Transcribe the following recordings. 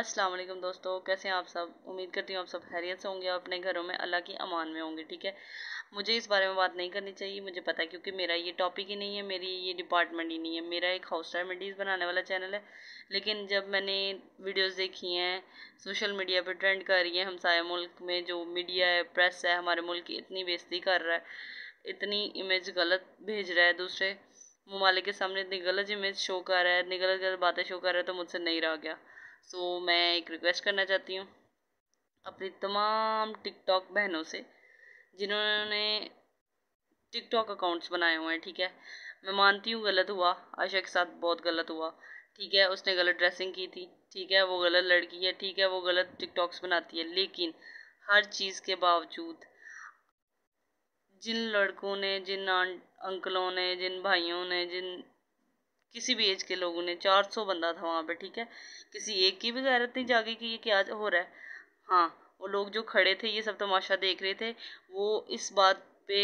अस्सलाम वालेकुम दोस्तों कैसे हैं आप सब उम्मीद करती हूँ आप सब खैरियत से होंगे और अपने घरों में अल्लाह की अमान में होंगे ठीक है मुझे इस बारे में बात नहीं करनी चाहिए मुझे पता है क्योंकि मेरा ये टॉपिक ही नहीं है मेरी ये डिपार्टमेंट ही नहीं है मेरा एक हाउस रेमेडीज़ बनाने वाला चैनल है लेकिन जब मैंने वीडियोज़ देखी हैं सोशल मीडिया पर ट्रेंड कर रही है सारे मुल्क में जो मीडिया है प्रेस है हमारे मुल्क की इतनी बेजती कर रहा है इतनी इमेज गलत भेज रहा है दूसरे ममालिक के सामने इतनी गलत इमेज शो कर रहा है इतनी गलत गलत बातें शो कर रहा है तो मुझसे नहीं रह गया सो so, मैं एक रिक्वेस्ट करना चाहती हूँ अपनी तमाम टिकटॉक बहनों से जिन्होंने टिकटॉक अकाउंट्स बनाए हुए हैं ठीक है मैं मानती हूँ गलत हुआ आशा के साथ बहुत गलत हुआ ठीक है उसने गलत ड्रेसिंग की थी ठीक है वो गलत लड़की है ठीक है वो गलत टिकटॉक्स बनाती है लेकिन हर चीज़ के बावजूद जिन लड़कों ने जिन अंकलों ने जिन भाइयों ने जिन किसी भी एज के लोगों ने चार सौ बंदा था वहाँ पे ठीक है किसी एक की भी गैरत नहीं जागी कि ये क्या हो रहा है हाँ वो लोग जो खड़े थे ये सब तमाशा देख रहे थे वो इस बात पे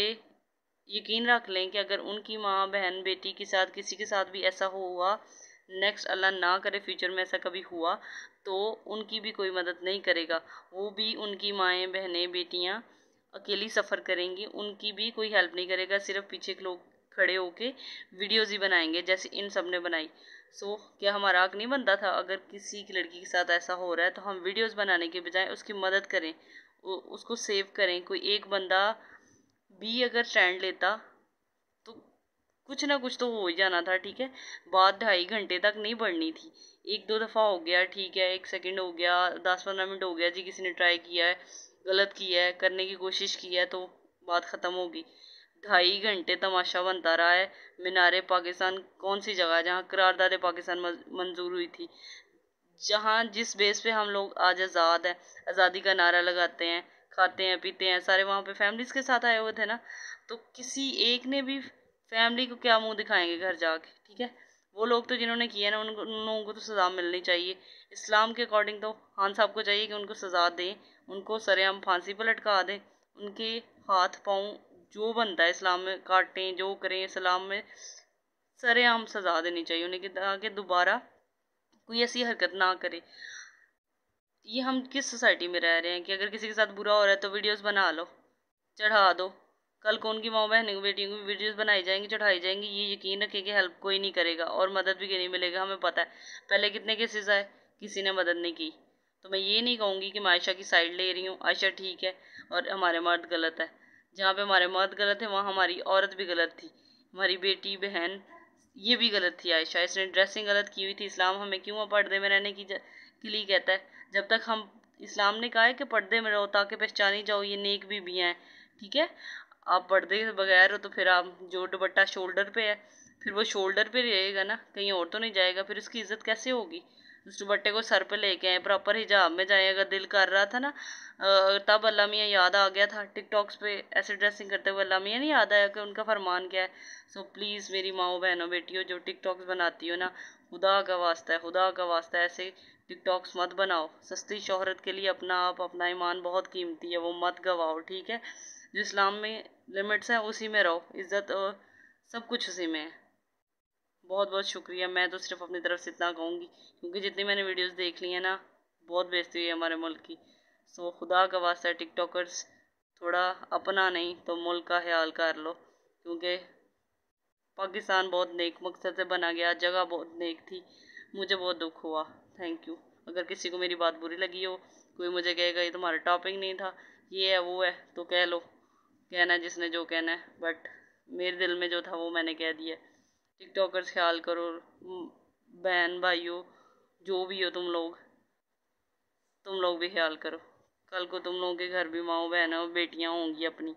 यकीन रख लें कि अगर उनकी माँ बहन बेटी के साथ किसी के साथ भी ऐसा हुआ नेक्स्ट अल्लाह ना करे फ्यूचर में ऐसा कभी हुआ तो उनकी भी कोई मदद नहीं करेगा वो भी उनकी माएँ बहनें बेटियाँ अकेली सफ़र करेंगी उनकी भी कोई हेल्प नहीं करेगा सिर्फ पीछे के लोग खड़े होके वीडियोज़ ही बनाएंगे जैसे इन सब ने बनाई सो so, क्या हमारा हक नहीं बनता था अगर किसी की लड़की के साथ ऐसा हो रहा है तो हम वीडियोस बनाने के बजाय उसकी मदद करें उसको सेव करें कोई एक बंदा भी अगर स्टैंड लेता तो कुछ ना कुछ तो हो ही जाना था ठीक है बात ढाई घंटे तक नहीं बढ़नी थी एक दो दफ़ा हो गया ठीक है एक सेकंड हो गया दस पंद्रह मिनट हो गया जी किसी ने ट्राई किया है गलत किया है करने की कोशिश की है तो बात ख़त्म होगी ढाई घंटे तमाशा बनता रहा है मीनार पाकिस्तान कौन सी जगह है जहाँ करारदाद पाकिस्तान मंजूर हुई थी जहाँ जिस बेस पे हम लोग आज आज़ाद हैं आज़ादी का नारा लगाते हैं खाते हैं पीते हैं सारे वहाँ पे फैमिलीज़ के साथ आए हुए थे ना तो किसी एक ने भी फैमिली को क्या मुंह दिखाएंगे घर जाके ठीक है वो लोग तो जिन्होंने किया ना उनको उन लोगों को तो सज़ा मिलनी चाहिए इस्लाम के अकॉर्डिंग तो खान साहब को चाहिए कि उनको सज़ा दें उनको सरेआम फांसी पर लटका दें उनके हाथ पाँव जो बनता है इस्लाम में काटें जो करें इस्लाम में सरेआम सजा देनी चाहिए उन्हें कि ताकि दोबारा कोई ऐसी हरकत ना करे ये हम किस सोसाइटी में रह रहे हैं कि अगर किसी के साथ बुरा हो रहा है तो वीडियोस बना लो चढ़ा दो कल को उनकी माओ बहन बेटियों की वीडियोस बनाई जाएंगी चढ़ाई जाएंगी ये यकीन रखें कि हेल्प कोई नहीं करेगा और मदद भी नहीं मिलेगा हमें पता है पहले कितने केसेस आए किसी ने मदद नहीं की तो मैं ये नहीं कहूँगी कि मैं आयशा की साइड ले रही हूँ आयशा ठीक है और हमारे मर्द गलत है जहाँ पे हमारे मर्द गलत है वहाँ हमारी औरत भी गलत थी हमारी बेटी बहन ये भी गलत थी आयशा इसने ड्रेसिंग गलत की हुई थी इस्लाम हमें क्यों पर्दे में रहने की के लिए कहता है जब तक हम इस्लाम ने कहा है कि पर्दे में रहो ताकि पहचानी जाओ ये नेक भी बीबियाँ हैं ठीक है आप पर्दे के बगैर हो तो फिर आप जो दुपट्टा शोल्डर पे है फिर वो शोल्डर पे रहेगा ना कहीं और तो नहीं जाएगा फिर उसकी इज्जत कैसे होगी उस दुपट्टे को सर पे लेके आए प्रॉपर हिजाब में जाए अगर दिल कर रहा था ना तब अल्लाह मियाँ याद आ गया था टिकटॉक्स पे ऐसे ड्रेसिंग करते हुए अल्लाह मियाँ नहीं याद आया कि उनका फरमान क्या है सो प्लीज़ मेरी माओ बहनों बेटियों जो टिकटॉक्स बनाती हो ना खुदा का वास्ता है खुदा का वास्ता है ऐसे टिकटॉक्स मत बनाओ सस्ती शोहरत के लिए अपना आप अपना ईमान बहुत कीमती है वो मत गवाओ ठीक है जो इस्लाम में लिमिट्स हैं उसी में रहो इज़्ज़त सब कुछ उसी में है बहुत बहुत शुक्रिया मैं तो सिर्फ अपनी तरफ से इतना कहूँगी क्योंकि जितनी मैंने वीडियोज़ देख ली है ना बहुत बेजती हुई है हमारे मुल्क की सो खुदा का वास्ता टिकटॉकर्स थोड़ा अपना नहीं तो मुल्क का ख्याल कर लो क्योंकि पाकिस्तान बहुत नेक मकसद से बना गया जगह बहुत नेक थी मुझे बहुत दुख हुआ थैंक यू अगर किसी को मेरी बात बुरी लगी हो कोई मुझे कहेगा ये तुम्हारा टॉपिक नहीं था ये है वो है तो कह लो कहना जिसने जो कहना है बट मेरे दिल में जो था वो मैंने कह दिया टिकटॉकर्स ख्याल करो बहन भाइयों जो भी हो तुम लोग तुम लोग भी ख्याल करो कल को तुम लोगों के घर भी माओ बहन और बेटियाँ होंगी अपनी